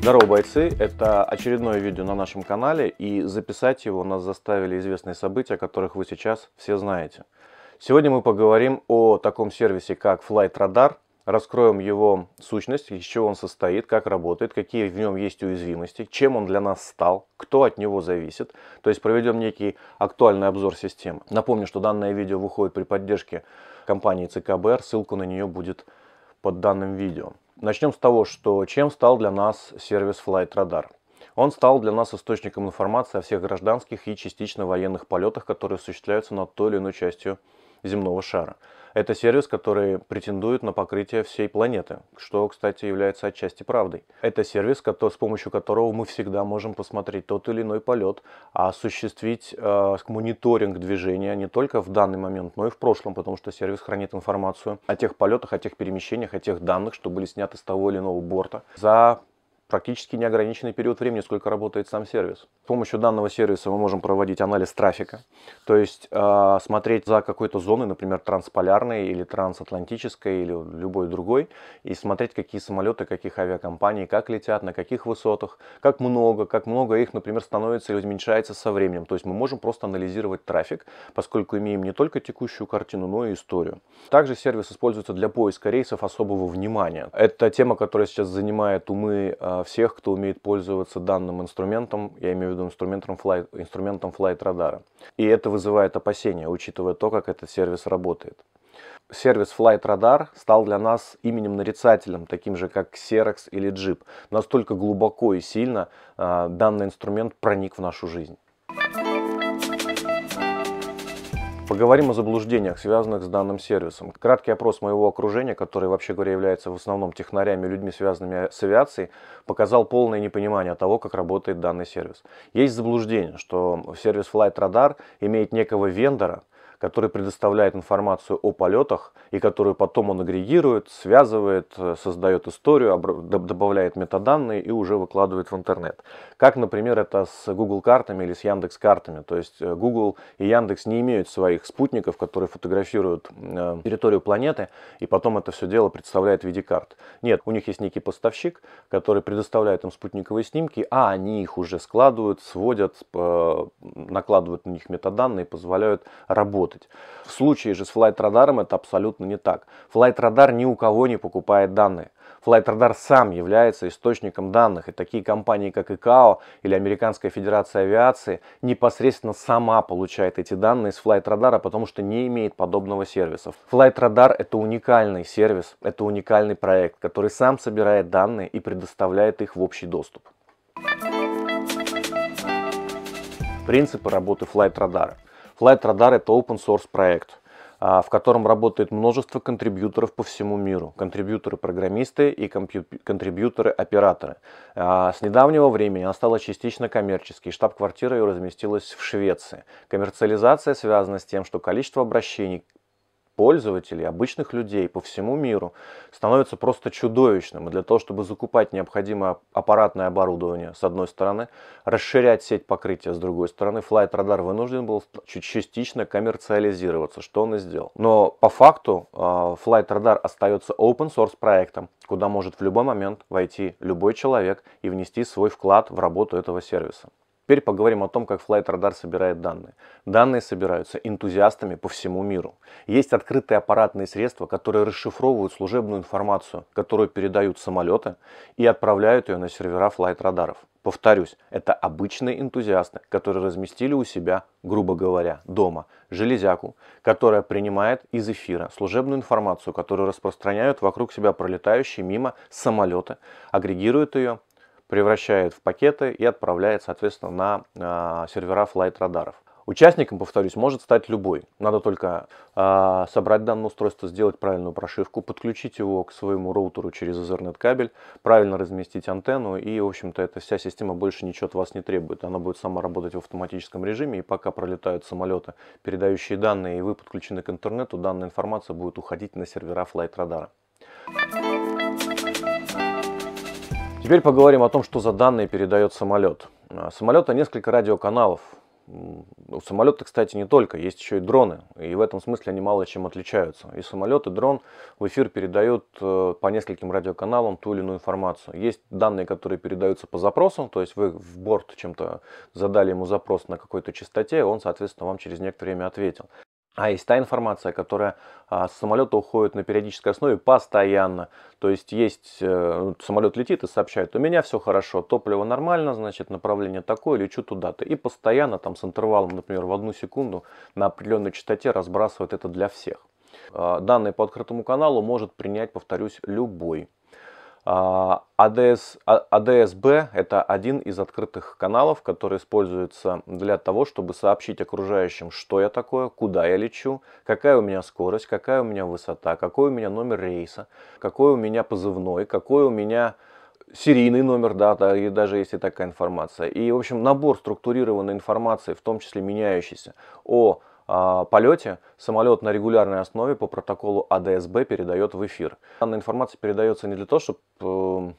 Здорово, бойцы! Это очередное видео на нашем канале, и записать его нас заставили известные события, о которых вы сейчас все знаете. Сегодня мы поговорим о таком сервисе, как Flight Radar – раскроем его сущность, из чего он состоит, как работает, какие в нем есть уязвимости, чем он для нас стал, кто от него зависит. То есть проведем некий актуальный обзор системы. Напомню, что данное видео выходит при поддержке компании ЦКБР, ссылку на нее будет под данным видео. Начнем с того, что чем стал для нас сервис Flight Radar. Он стал для нас источником информации о всех гражданских и частично военных полетах, которые осуществляются над той или иной частью земного шара. Это сервис, который претендует на покрытие всей планеты, что, кстати, является отчасти правдой. Это сервис, который, с помощью которого мы всегда можем посмотреть тот или иной полет, а осуществить э, мониторинг движения не только в данный момент, но и в прошлом, потому что сервис хранит информацию о тех полетах, о тех перемещениях, о тех данных, что были сняты с того или иного борта за практически неограниченный период времени, сколько работает сам сервис. С помощью данного сервиса мы можем проводить анализ трафика, то есть э, смотреть за какой-то зоной, например, трансполярной или трансатлантической или любой другой, и смотреть, какие самолеты, каких авиакомпаний, как летят, на каких высотах, как много, как много их, например, становится или уменьшается со временем. То есть мы можем просто анализировать трафик, поскольку имеем не только текущую картину, но и историю. Также сервис используется для поиска рейсов особого внимания. Это тема, которая сейчас занимает умы а, а, всех, кто умеет пользоваться данным инструментом, я имею в виду инструментом Flight, инструментом Flight радара, И это вызывает опасения, учитывая то, как этот сервис работает. Сервис Flight Radar стал для нас именем-нарицателем, таким же как Xerox или Jeep. Настолько глубоко и сильно э, данный инструмент проник в нашу жизнь. Поговорим о заблуждениях, связанных с данным сервисом. Краткий опрос моего окружения, который, вообще говоря, является в основном технарями людьми, связанными с авиацией, показал полное непонимание того, как работает данный сервис. Есть заблуждение, что сервис Flight Radar имеет некого вендора, который предоставляет информацию о полетах и которую потом он агрегирует, связывает, э, создает историю, добавляет метаданные и уже выкладывает в интернет. Как, например, это с Google картами или с Яндекс картами. То есть э, Google и Яндекс не имеют своих спутников, которые фотографируют э, территорию планеты и потом это все дело представляет в виде карт. Нет, у них есть некий поставщик, который предоставляет им спутниковые снимки, а они их уже складывают, сводят, накладывают на них метаданные и позволяют работать работать. В случае же с флайт-радаром это абсолютно не так. Флайт-радар ни у кого не покупает данные. Флайтрадар сам является источником данных, и такие компании, как ИКАО или Американская Федерация Авиации, непосредственно сама получает эти данные с Флайтрадара, потому что не имеет подобного сервиса. Флайтрадар – это уникальный сервис, это уникальный проект, который сам собирает данные и предоставляет их в общий доступ. Принципы работы флайт-радара. Flight Radar это open source проект, а, в котором работает множество контрибьюторов по всему миру. Контрибьюторы-программисты и контрибьюторы-операторы. А, с недавнего времени она стала частично коммерческой. Штаб-квартира ее разместилась в Швеции. Коммерциализация связана с тем, что количество обращений пользователей, обычных людей по всему миру становится просто чудовищным. И для того, чтобы закупать необходимое аппаратное оборудование, с одной стороны, расширять сеть покрытия, с другой стороны, Flight Radar вынужден был чуть частично коммерциализироваться, что он и сделал. Но по факту а, Flight Radar остается open source проектом, куда может в любой момент войти любой человек и внести свой вклад в работу этого сервиса. Теперь поговорим о том, как Flight Radar собирает данные. Данные собираются энтузиастами по всему миру. Есть открытые аппаратные средства, которые расшифровывают служебную информацию, которую передают самолеты и отправляют ее на сервера Flight Radar. Повторюсь, это обычные энтузиасты, которые разместили у себя, грубо говоря, дома железяку, которая принимает из эфира служебную информацию, которую распространяют вокруг себя пролетающие мимо самолеты, агрегирует ее превращает в пакеты и отправляет, соответственно, на а, сервера флайт-радаров. Участником, повторюсь, может стать любой. Надо только э, собрать данное устройство, сделать правильную прошивку, подключить его к своему роутеру через Ethernet кабель, правильно разместить антенну, и, в общем-то, эта вся система больше ничего от вас не требует. Она будет сама работать в автоматическом режиме, и пока пролетают самолеты, передающие данные, и вы подключены к интернету, данная информация будет уходить на сервера флайт-радара. Теперь поговорим о том, что за данные передает самолет. А, самолета несколько радиоканалов. У самолета, кстати, не только, есть еще и дроны. И в этом смысле они мало чем отличаются. И самолет, и дрон в эфир передают э, по нескольким радиоканалам ту или иную информацию. Есть данные, которые передаются по запросам, то есть вы в борт чем-то задали ему запрос на какой-то частоте, он, соответственно, вам через некоторое время ответил. А есть та информация, которая а, с самолета уходит на периодической основе постоянно. То есть есть э, ну, самолет летит и сообщает, у меня все хорошо, топливо нормально, значит направление такое, лечу туда-то. И постоянно там с интервалом, например, в одну секунду на определенной частоте разбрасывает это для всех. А, данные по открытому каналу может принять, повторюсь, любой ADS а, ADSB а, это один из открытых каналов, который используется для того, чтобы сообщить окружающим, что я такое, куда я лечу, какая у меня скорость, какая у меня высота, какой у меня номер рейса, какой у меня позывной, какой у меня серийный номер, да, да, и даже есть и такая информация. И, в общем, набор структурированной информации, в том числе меняющейся, о а, полете самолет на регулярной основе по протоколу АДСБ передает в эфир. Данная информация передается не для того, чтобы эм,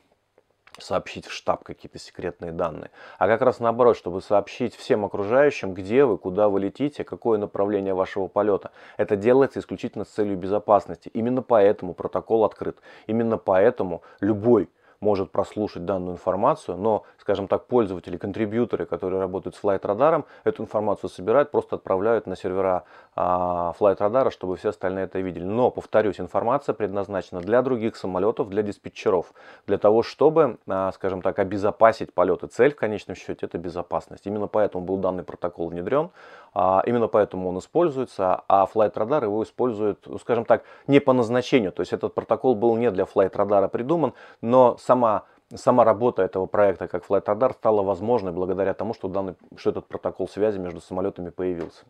сообщить в штаб какие-то секретные данные, а как раз наоборот, чтобы сообщить всем окружающим, где вы, куда вы летите, какое направление вашего полета. Это делается исключительно с целью безопасности. Именно поэтому протокол открыт. Именно поэтому любой может прослушать данную информацию, но, скажем так, пользователи, контрибьюторы, которые работают с Flight Radar, эту информацию собирают, просто отправляют на сервера а, Flight Radar, чтобы все остальные это видели. Но, повторюсь, информация предназначена для других самолетов, для диспетчеров, для того, чтобы, а, скажем так, обезопасить полеты. Цель, в конечном счете, это безопасность. Именно поэтому был данный протокол внедрен. А, именно поэтому он используется, а Flight Radar его использует, ну, скажем так, не по назначению. То есть этот протокол был не для Flight Radar придуман, но сама сама работа этого проекта как Flight Radar стала возможной благодаря тому, что, данный, что этот протокол связи между самолетами появился.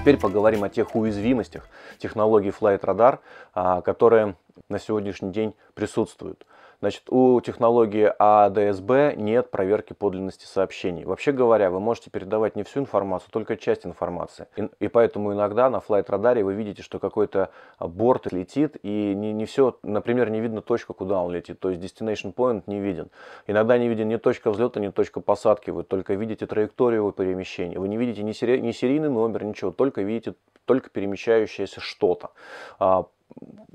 Теперь поговорим о тех уязвимостях технологии Flight Radar, а, которые на сегодняшний день присутствуют. Значит, у технологии АДСБ нет проверки подлинности сообщений. Вообще говоря, вы можете передавать не всю информацию, только часть информации. И, и поэтому иногда на флайт-радаре вы видите, что какой-то борт летит, и не, не все, например, не видно точка, куда он летит. То есть destination point не виден. Иногда не виден ни точка взлета, ни точка посадки. Вы только видите траекторию его перемещения. Вы не видите ни, сери ни серийный номер, ничего, только видите только перемещающееся что-то. А,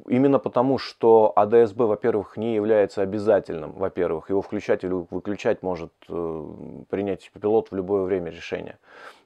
Именно потому, что АДСБ, во-первых, не является обязательным, во-первых, его включать или выключать может э, принять пилот в любое время решения.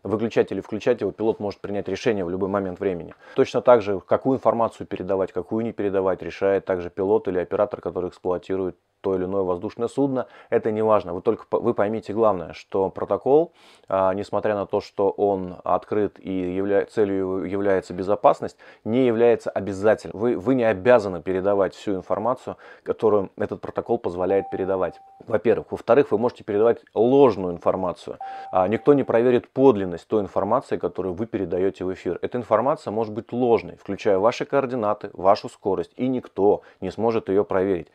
Выключать или включать его пилот может принять решение в любой момент времени. Точно так же, какую информацию передавать, какую не передавать, решает также пилот или оператор, который эксплуатирует то или иное воздушное судно. Это не важно. Вы только вы поймите главное, что протокол, а, несмотря на то, что он открыт и явля, целью является безопасность, не является обязательным. Вы, вы не обязаны передавать всю информацию, которую этот протокол позволяет передавать. Во-первых. Во-вторых, вы можете передавать ложную информацию. А, никто не проверит подлинность той информации, которую вы передаете в эфир. Эта информация может быть ложной, включая ваши координаты, вашу скорость, и никто не сможет ее проверить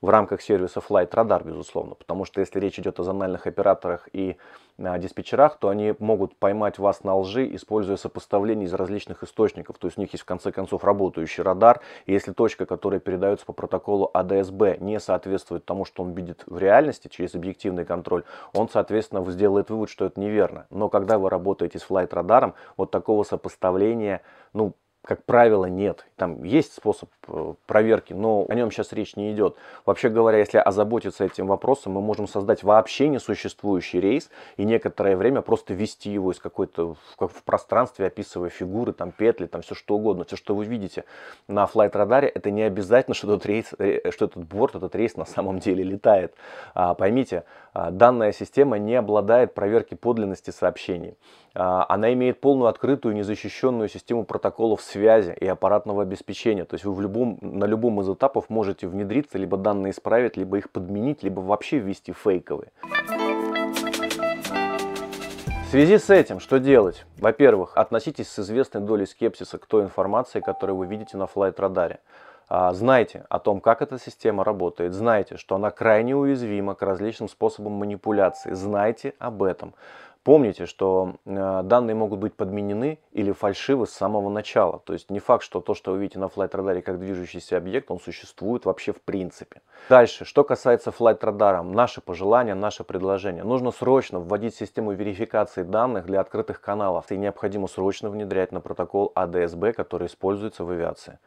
в рамках сервисов Light Radar, безусловно, потому что если речь идет о зональных операторах и э, диспетчерах, то они могут поймать вас на лжи, используя сопоставление из различных источников, то есть у них есть в конце концов работающий радар, и если точка, которая передается по протоколу АДСБ, не соответствует тому, что он видит в реальности через объективный контроль, он, соответственно, сделает вывод, что это неверно. Но когда вы работаете с Flight Radar'ом, вот такого сопоставления, ну, как правило, нет. Там есть способ э, проверки, но о нем сейчас речь не идет. Вообще говоря, если озаботиться этим вопросом, мы можем создать вообще несуществующий рейс и некоторое время просто вести его из какой-то в, в пространстве, описывая фигуры, там петли, там все что угодно. Все, что вы видите на флайт-радаре, это не обязательно, что этот, рейс, э, что этот борт, этот рейс на самом деле летает. А, поймите, а, данная система не обладает проверки подлинности сообщений. А, она имеет полную открытую незащищенную систему протоколов связи и аппаратного обеспечения. То есть вы в любом, на любом из этапов можете внедриться, либо данные исправить, либо их подменить, либо вообще ввести фейковые. В связи с этим, что делать? Во-первых, относитесь с известной долей скепсиса к той информации, которую вы видите на флайт-радаре. А, знайте о том, как эта система работает, знайте, что она крайне уязвима к различным способам манипуляции, знайте об этом. Помните, что а, данные могут быть подменены или фальшивы с самого начала. То есть не факт, что то, что вы видите на Flight Radar как движущийся объект, он существует вообще в принципе. Дальше, что касается Flight Radar, наши пожелания, наши предложения. Нужно срочно вводить систему верификации данных для открытых каналов и необходимо срочно внедрять на протокол ADSB, а который используется в авиации.